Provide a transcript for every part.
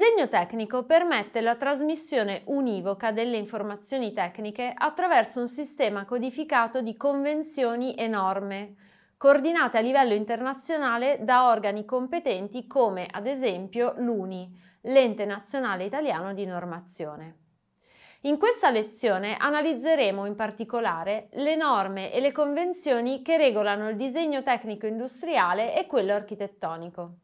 disegno tecnico permette la trasmissione univoca delle informazioni tecniche attraverso un sistema codificato di convenzioni e norme, coordinate a livello internazionale da organi competenti come ad esempio l'UNI, l'ente nazionale italiano di normazione. In questa lezione analizzeremo in particolare le norme e le convenzioni che regolano il disegno tecnico industriale e quello architettonico.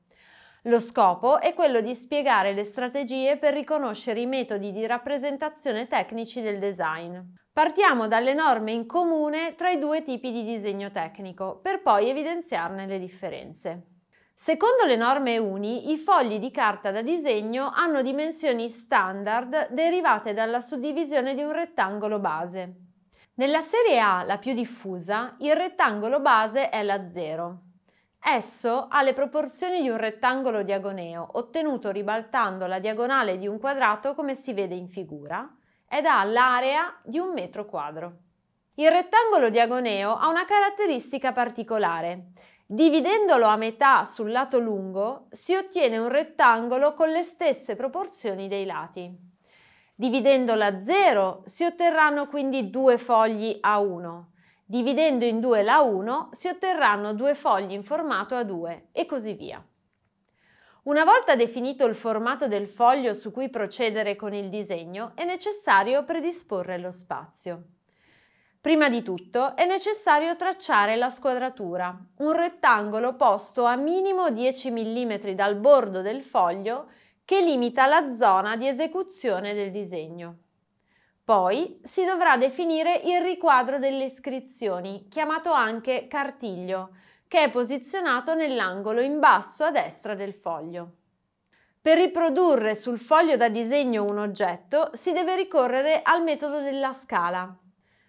Lo scopo è quello di spiegare le strategie per riconoscere i metodi di rappresentazione tecnici del design. Partiamo dalle norme in comune tra i due tipi di disegno tecnico, per poi evidenziarne le differenze. Secondo le norme UNI, i fogli di carta da disegno hanno dimensioni standard derivate dalla suddivisione di un rettangolo base. Nella serie A, la più diffusa, il rettangolo base è la 0. Esso ha le proporzioni di un rettangolo diagoneo, ottenuto ribaltando la diagonale di un quadrato come si vede in figura, ed ha l'area di un metro quadro. Il rettangolo diagoneo ha una caratteristica particolare. Dividendolo a metà sul lato lungo si ottiene un rettangolo con le stesse proporzioni dei lati. Dividendolo a zero si otterranno quindi due fogli a 1 Dividendo in due la 1 si otterranno due fogli in formato A2 e così via. Una volta definito il formato del foglio su cui procedere con il disegno, è necessario predisporre lo spazio. Prima di tutto è necessario tracciare la squadratura, un rettangolo posto a minimo 10 mm dal bordo del foglio che limita la zona di esecuzione del disegno. Poi si dovrà definire il riquadro delle iscrizioni, chiamato anche cartiglio, che è posizionato nell'angolo in basso a destra del foglio. Per riprodurre sul foglio da disegno un oggetto si deve ricorrere al metodo della scala,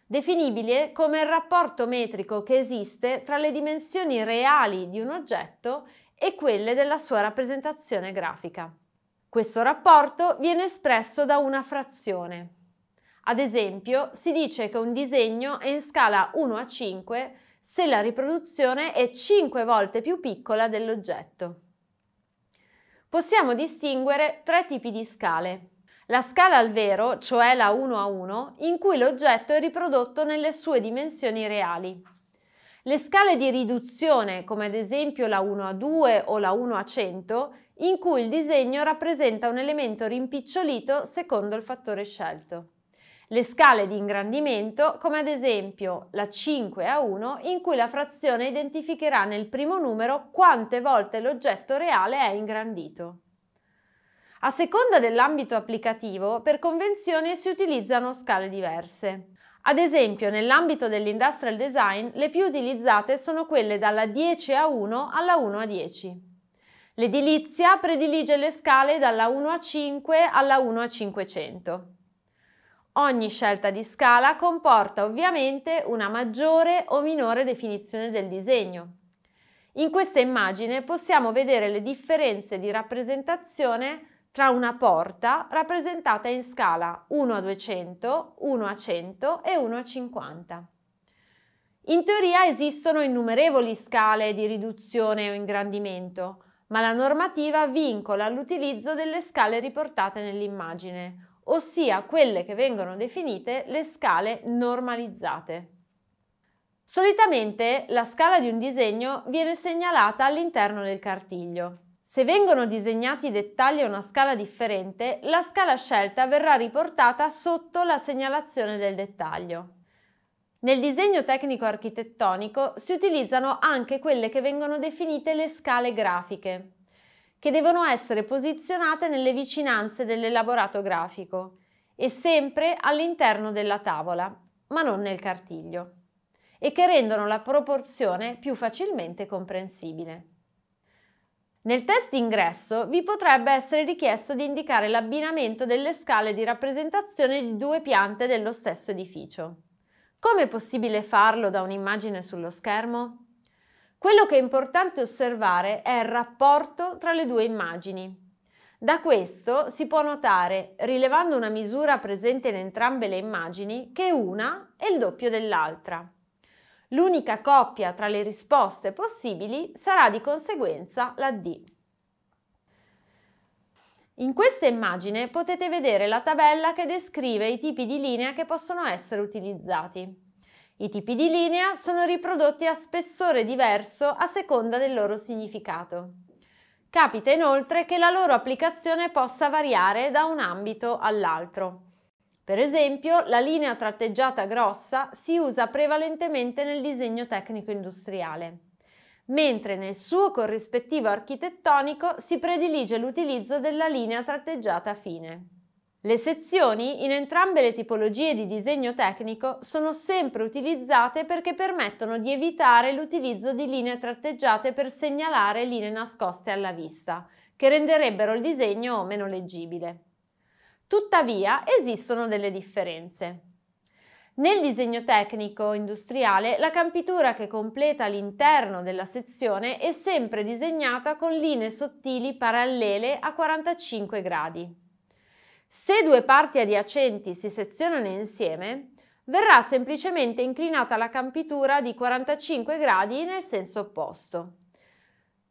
definibile come il rapporto metrico che esiste tra le dimensioni reali di un oggetto e quelle della sua rappresentazione grafica. Questo rapporto viene espresso da una frazione, ad esempio, si dice che un disegno è in scala 1 a 5 se la riproduzione è 5 volte più piccola dell'oggetto. Possiamo distinguere tre tipi di scale. La scala al vero, cioè la 1 a 1, in cui l'oggetto è riprodotto nelle sue dimensioni reali. Le scale di riduzione, come ad esempio la 1 a 2 o la 1 a 100, in cui il disegno rappresenta un elemento rimpicciolito secondo il fattore scelto le scale di ingrandimento, come ad esempio la 5 a 1, in cui la frazione identificherà nel primo numero quante volte l'oggetto reale è ingrandito. A seconda dell'ambito applicativo, per convenzione si utilizzano scale diverse. Ad esempio, nell'ambito dell'industrial design, le più utilizzate sono quelle dalla 10 a 1 alla 1 a 10. L'edilizia predilige le scale dalla 1 a 5 alla 1 a 500. Ogni scelta di scala comporta ovviamente una maggiore o minore definizione del disegno. In questa immagine possiamo vedere le differenze di rappresentazione tra una porta rappresentata in scala 1 a 200, 1 a 100 e 1 a 50. In teoria esistono innumerevoli scale di riduzione o ingrandimento, ma la normativa vincola l'utilizzo delle scale riportate nell'immagine, ossia quelle che vengono definite le scale normalizzate. Solitamente la scala di un disegno viene segnalata all'interno del cartiglio. Se vengono disegnati i dettagli a una scala differente, la scala scelta verrà riportata sotto la segnalazione del dettaglio. Nel disegno tecnico architettonico si utilizzano anche quelle che vengono definite le scale grafiche che devono essere posizionate nelle vicinanze dell'elaborato grafico e sempre all'interno della tavola, ma non nel cartiglio, e che rendono la proporzione più facilmente comprensibile. Nel test ingresso vi potrebbe essere richiesto di indicare l'abbinamento delle scale di rappresentazione di due piante dello stesso edificio. Come è possibile farlo da un'immagine sullo schermo? Quello che è importante osservare è il rapporto tra le due immagini. Da questo si può notare, rilevando una misura presente in entrambe le immagini, che una è il doppio dell'altra. L'unica coppia tra le risposte possibili sarà di conseguenza la D. In questa immagine potete vedere la tabella che descrive i tipi di linea che possono essere utilizzati. I tipi di linea sono riprodotti a spessore diverso a seconda del loro significato. Capita inoltre che la loro applicazione possa variare da un ambito all'altro. Per esempio, la linea tratteggiata grossa si usa prevalentemente nel disegno tecnico industriale, mentre nel suo corrispettivo architettonico si predilige l'utilizzo della linea tratteggiata fine. Le sezioni, in entrambe le tipologie di disegno tecnico, sono sempre utilizzate perché permettono di evitare l'utilizzo di linee tratteggiate per segnalare linee nascoste alla vista, che renderebbero il disegno meno leggibile. Tuttavia, esistono delle differenze. Nel disegno tecnico industriale, la campitura che completa l'interno della sezione è sempre disegnata con linee sottili parallele a 45 gradi. Se due parti adiacenti si sezionano insieme, verrà semplicemente inclinata la campitura di 45 gradi nel senso opposto.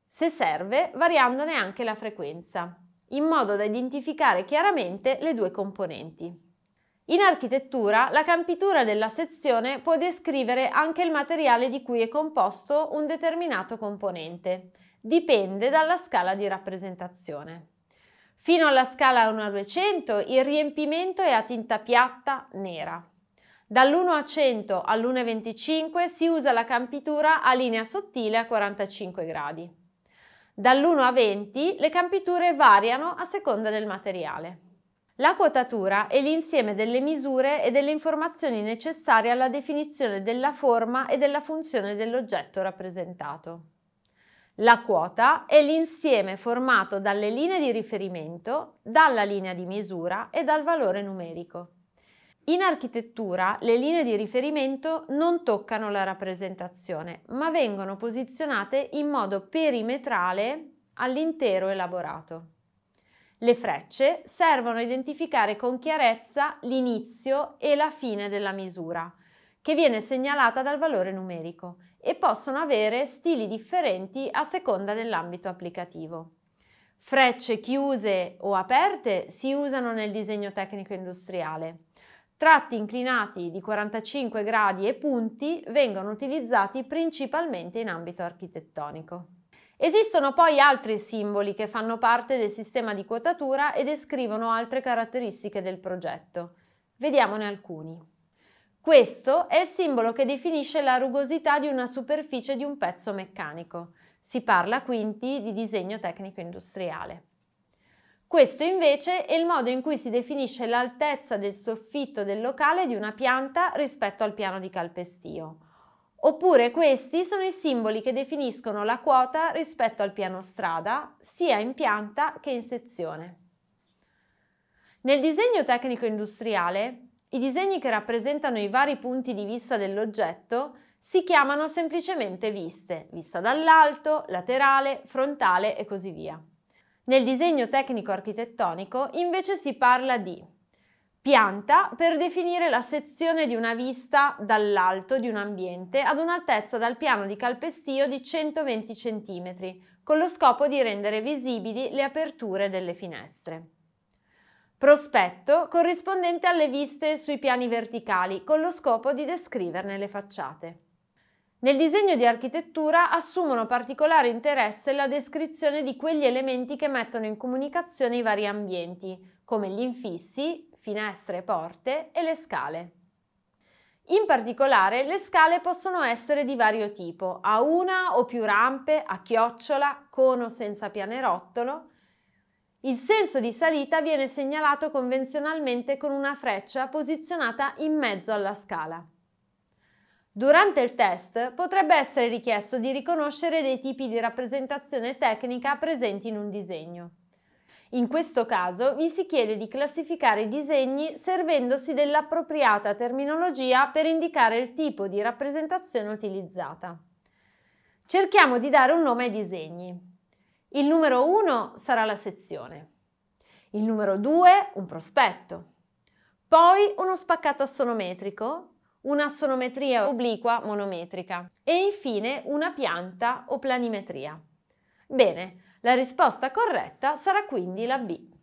Se serve, variandone anche la frequenza, in modo da identificare chiaramente le due componenti. In architettura, la campitura della sezione può descrivere anche il materiale di cui è composto un determinato componente. Dipende dalla scala di rappresentazione. Fino alla scala 1 a 200 il riempimento è a tinta piatta nera. Dall'1 a 100 all'1 a 25 si usa la campitura a linea sottile a 45 gradi. Dall'1 a 20 le campiture variano a seconda del materiale. La quotatura è l'insieme delle misure e delle informazioni necessarie alla definizione della forma e della funzione dell'oggetto rappresentato. La quota è l'insieme formato dalle linee di riferimento, dalla linea di misura e dal valore numerico. In architettura le linee di riferimento non toccano la rappresentazione, ma vengono posizionate in modo perimetrale all'intero elaborato. Le frecce servono a identificare con chiarezza l'inizio e la fine della misura, che viene segnalata dal valore numerico e possono avere stili differenti a seconda dell'ambito applicativo. Frecce chiuse o aperte si usano nel disegno tecnico industriale. Tratti inclinati di 45 gradi e punti vengono utilizzati principalmente in ambito architettonico. Esistono poi altri simboli che fanno parte del sistema di quotatura e descrivono altre caratteristiche del progetto. Vediamone alcuni. Questo è il simbolo che definisce la rugosità di una superficie di un pezzo meccanico. Si parla quindi di disegno tecnico industriale. Questo invece è il modo in cui si definisce l'altezza del soffitto del locale di una pianta rispetto al piano di calpestio. Oppure questi sono i simboli che definiscono la quota rispetto al piano strada, sia in pianta che in sezione. Nel disegno tecnico industriale i disegni che rappresentano i vari punti di vista dell'oggetto si chiamano semplicemente viste, vista dall'alto, laterale, frontale e così via. Nel disegno tecnico architettonico invece si parla di pianta per definire la sezione di una vista dall'alto di un ambiente ad un'altezza dal piano di calpestio di 120 cm, con lo scopo di rendere visibili le aperture delle finestre prospetto corrispondente alle viste sui piani verticali con lo scopo di descriverne le facciate. Nel disegno di architettura assumono particolare interesse la descrizione di quegli elementi che mettono in comunicazione i vari ambienti, come gli infissi, finestre e porte e le scale. In particolare le scale possono essere di vario tipo, a una o più rampe, a chiocciola, con o senza pianerottolo, il senso di salita viene segnalato convenzionalmente con una freccia posizionata in mezzo alla scala. Durante il test potrebbe essere richiesto di riconoscere dei tipi di rappresentazione tecnica presenti in un disegno. In questo caso vi si chiede di classificare i disegni servendosi dell'appropriata terminologia per indicare il tipo di rappresentazione utilizzata. Cerchiamo di dare un nome ai disegni. Il numero 1 sarà la sezione. Il numero 2 un prospetto. Poi uno spaccato assonometrico, un'assonometria obliqua monometrica e infine una pianta o planimetria. Bene, la risposta corretta sarà quindi la B.